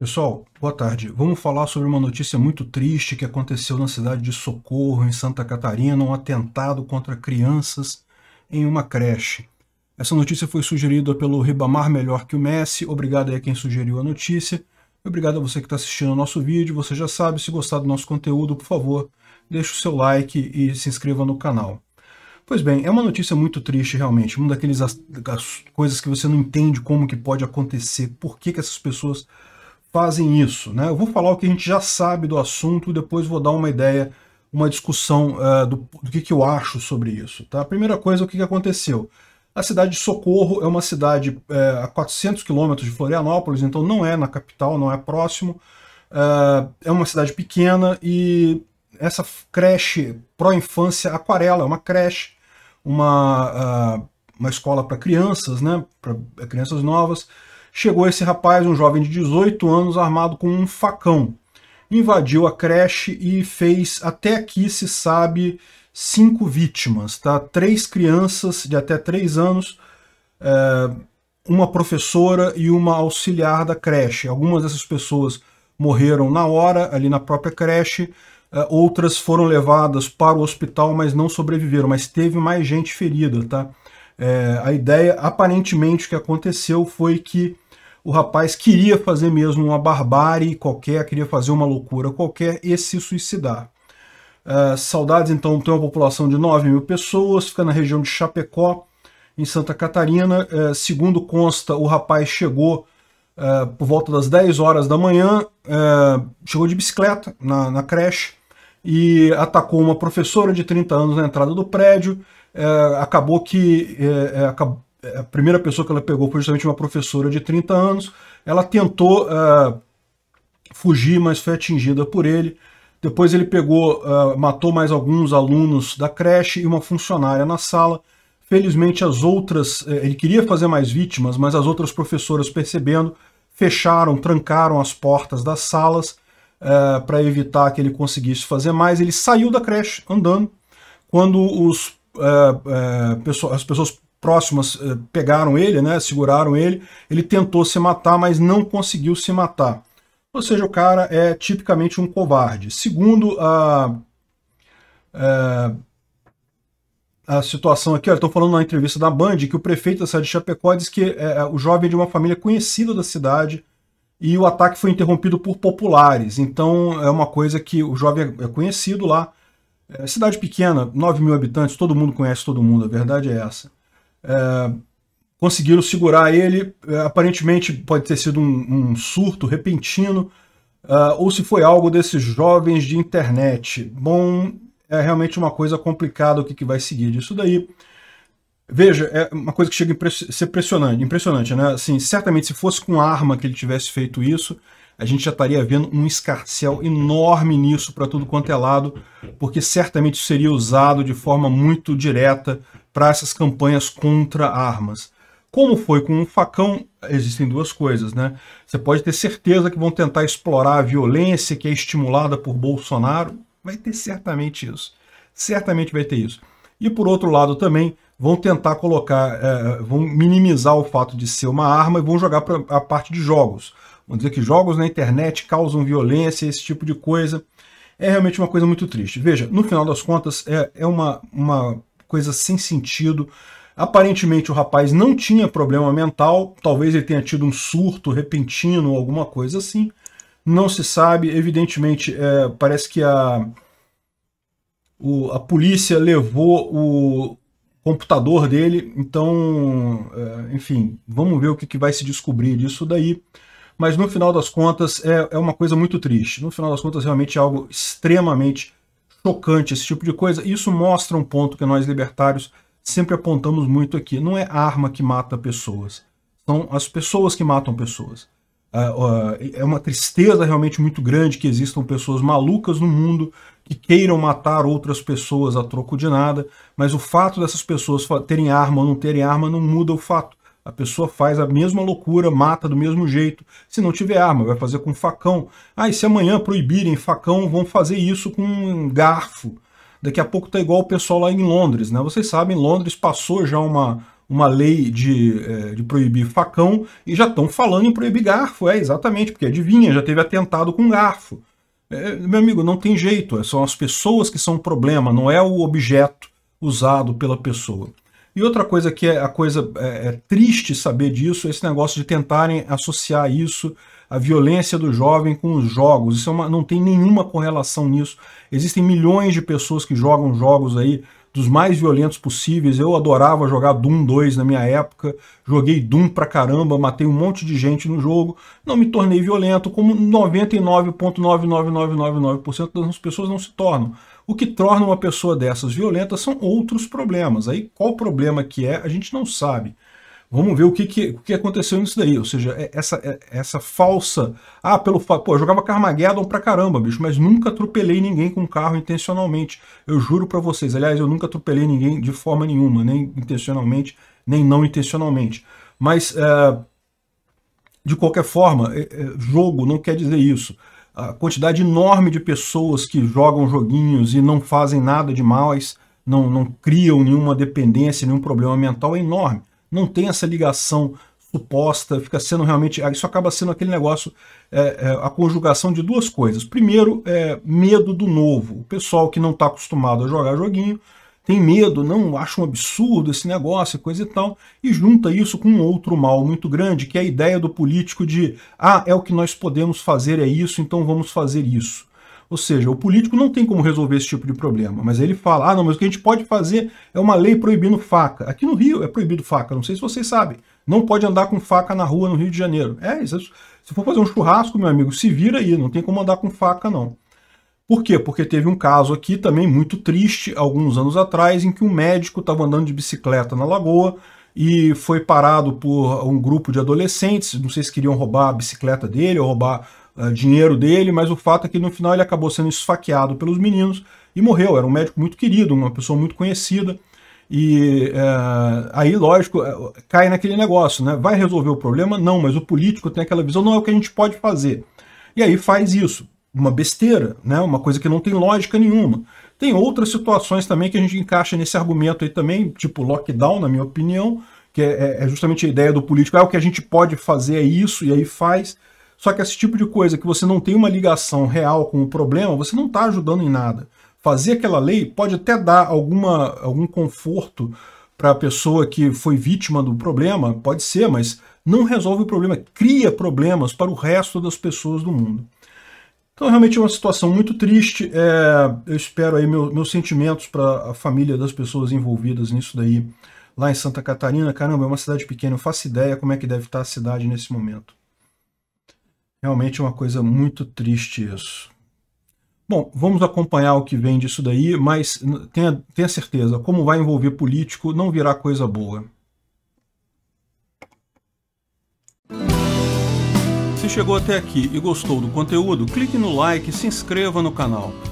Pessoal, boa tarde. Vamos falar sobre uma notícia muito triste que aconteceu na cidade de Socorro, em Santa Catarina, um atentado contra crianças em uma creche. Essa notícia foi sugerida pelo Ribamar Melhor que o Messi. Obrigado aí a quem sugeriu a notícia. Obrigado a você que está assistindo o nosso vídeo. Você já sabe, se gostar do nosso conteúdo, por favor, deixe o seu like e se inscreva no canal. Pois bem, é uma notícia muito triste realmente, uma daquelas coisas que você não entende como que pode acontecer, por que, que essas pessoas fazem isso. Né? Eu vou falar o que a gente já sabe do assunto e depois vou dar uma ideia, uma discussão uh, do, do que, que, eu acho sobre isso. Tá? A primeira coisa, é o que, que aconteceu? A cidade de Socorro é uma cidade eh, a 400 quilômetros de Florianópolis, então não é na capital, não é próximo. Uh, é uma cidade pequena e essa creche pró-infância Aquarela, é uma creche, uma, ah, uma escola para crianças, né, para é crianças novas, chegou esse rapaz, um jovem de 18 anos, armado com um facão. Invadiu a creche e fez, até aqui se sabe, cinco vítimas, tá? Três crianças de até três anos, é, uma professora e uma auxiliar da creche. Algumas dessas pessoas morreram na hora, ali na própria creche, é, outras foram levadas para o hospital, mas não sobreviveram, mas teve mais gente ferida, tá? É, a ideia, aparentemente, o que aconteceu foi que o rapaz queria fazer mesmo uma barbárie qualquer, queria fazer uma loucura qualquer e se suicidar. Uh, saudades, então, tem uma população de 9 mil pessoas, fica na região de Chapecó, em Santa Catarina. Uh, segundo consta, o rapaz chegou uh, por volta das 10 horas da manhã, chegou de bicicleta na, na, creche e atacou uma professora de 30 anos na entrada do prédio. acabou que acabou é, a primeira pessoa que ela pegou foi justamente uma professora de 30 anos. Ela tentou uh, fugir, mas foi atingida por ele. Depois ele pegou, uh, matou mais alguns alunos da creche e uma funcionária na sala. Felizmente as outras, ele queria fazer mais vítimas, mas as outras professoras percebendo, fecharam, trancaram as portas das salas uh, para evitar que ele conseguisse fazer mais. Ele saiu da creche andando. Quando os, uh, pessoas, as pessoas próximas eh, pegaram ele, né, seguraram ele, ele tentou se matar, mas não conseguiu se matar. Ou seja, o cara é tipicamente um covarde. Segundo a, a, eh, a situação aqui, estou falando na entrevista da Band, que o prefeito da cidade de Chapecó diz que é, o jovem é de uma família conhecida da cidade e o ataque foi interrompido por populares. Então é uma coisa que o jovem é conhecido lá. É, cidade pequena, 9 mil habitantes, todo mundo conhece todo mundo, a verdade é essa é, conseguiram segurar ele. É, aparentemente pode ter sido um, um surto repentino, é, ou se foi algo desses jovens de internet. Bom, é realmente uma coisa complicada o que, que vai seguir disso daí. Veja, é uma coisa que chega a ser impressionante, impressionante, né? Assim, certamente se fosse com arma que ele tivesse feito isso, a gente já estaria vendo um escarcel enorme nisso para tudo quanto é lado, porque certamente seria usado de forma muito direta para essas campanhas contra armas. Como foi com um facão, existem duas coisas, né? Você pode ter certeza que vão tentar explorar a violência que é estimulada por Bolsonaro, vai ter certamente isso. Certamente vai ter isso. E por outro lado também vão tentar colocar, é, vão minimizar o fato de ser uma arma e vão jogar para a parte de jogos. Vão dizer que jogos na internet causam violência, esse tipo de coisa. É realmente uma coisa muito triste. Veja, no final das contas, é, é uma, uma coisa sem sentido. Aparentemente o rapaz não tinha problema mental, talvez ele tenha tido um surto repentino, alguma coisa assim. Não se sabe, evidentemente é, parece que a, o, a polícia levou o computador dele, então, é, enfim, vamos ver o que, que vai se descobrir disso daí mas no final das contas é, é uma coisa muito triste. No final das contas, realmente é algo extremamente chocante esse tipo de coisa. Isso mostra um ponto que nós libertários sempre apontamos muito aqui. Não é arma que mata pessoas, são as pessoas que matam pessoas. Ah, é uma tristeza realmente muito grande que existam pessoas malucas no mundo que queiram matar outras pessoas a troco de nada, mas o fato dessas pessoas terem arma ou não terem arma não muda o fato a pessoa faz a mesma loucura, mata do mesmo jeito. Se não tiver arma, vai fazer com facão. Ah, e se amanhã proibirem facão, vão fazer isso com um garfo. Daqui a pouco tá igual o pessoal lá em Londres, né? Vocês sabem, Londres passou já uma, uma lei de, é, de proibir facão e já estão falando em proibir garfo. É, exatamente, porque adivinha, já teve atentado com garfo. É, meu amigo, não tem jeito, é, são as pessoas que são o problema, não é o objeto usado pela pessoa. E outra coisa que é a coisa é, é triste saber disso, é esse negócio de tentarem associar isso a violência do jovem com os jogos. Isso é uma, não tem nenhuma correlação nisso. Existem milhões de pessoas que jogam jogos aí dos mais violentos possíveis. Eu adorava jogar Doom 2 na minha época, joguei Doom pra caramba, matei um monte de gente no jogo, não me tornei violento, como 99,99999% das pessoas não se tornam. O que torna uma pessoa dessas violenta são outros problemas. Aí qual problema que é, a gente não sabe. Vamos ver o que, que, o que aconteceu nisso daí. Ou seja, é, essa, é, essa falsa. Ah, pelo fato. Pô, eu jogava Carmageddon pra caramba, bicho, mas nunca atropelei ninguém com carro intencionalmente. Eu juro para vocês. Aliás, eu nunca atropelei ninguém de forma nenhuma, nem intencionalmente, nem não intencionalmente. Mas, é, de qualquer forma, é, é, jogo não quer dizer isso. A quantidade enorme de pessoas que jogam joguinhos e não fazem nada demais, não, não criam nenhuma dependência, nenhum problema mental é enorme não tem essa ligação suposta, fica sendo realmente. Ah, isso acaba sendo aquele negócio, é, é, a conjugação de duas coisas. Primeiro, é, medo do novo. O pessoal que não está acostumado a jogar joguinho tem medo, não acha um absurdo esse negócio, e coisa e tal, e junta isso com um outro mal muito grande, que é a ideia do político de ah, é o que nós podemos fazer, é isso, então vamos fazer isso. Ou seja, o político não tem como resolver esse tipo de problema, mas aí ele fala: ah, não, mas o que a gente pode fazer é uma lei proibindo faca. Aqui no Rio é proibido faca, não sei se vocês sabem. Não pode andar com faca na rua no Rio de Janeiro. É, isso, é se for fazer um churrasco, meu amigo, se vira aí, não tem como andar com faca, não. Por quê? Porque teve um caso aqui também muito triste, alguns anos atrás, em que um médico estava andando de bicicleta na lagoa e foi parado por um grupo de adolescentes, não sei se queriam roubar a bicicleta dele ou roubar eh, dinheiro dele, mas o fato é que no final ele acabou sendo esfaqueado pelos meninos e morreu. Era um médico muito querido, uma pessoa muito conhecida. E eh, aí, lógico, eh, cai naquele negócio, né? Vai resolver o problema? Não, mas o político tem aquela visão, não é o que a gente pode fazer. E aí faz isso, uma besteira, né? Uma coisa que não tem lógica nenhuma. Tem outras situações também que a gente encaixa nesse argumento aí também, tipo lockdown, na minha opinião, que é, é, é justamente a ideia do político, é o que a gente pode fazer é isso, e aí faz. Só que esse tipo de coisa que você não tem uma ligação real com o problema, você não está ajudando em nada. Fazer aquela lei pode até dar alguma, algum conforto para a pessoa que foi vítima do problema, pode ser, mas não resolve o problema, cria problemas para o resto das pessoas do mundo. Então, realmente é uma situação muito triste. É, eu espero aí meu, meus sentimentos para a família das pessoas envolvidas nisso daí lá em Santa Catarina. Caramba, é uma cidade pequena, eu faço ideia como é que deve estar tá a cidade nesse momento. Realmente é uma coisa muito triste isso. Bom, vamos acompanhar o que vem disso daí, mas tenha, tenha certeza, como vai envolver político, não virá coisa boa. Se chegou até aqui e gostou do conteúdo, clique no like e se inscreva no canal.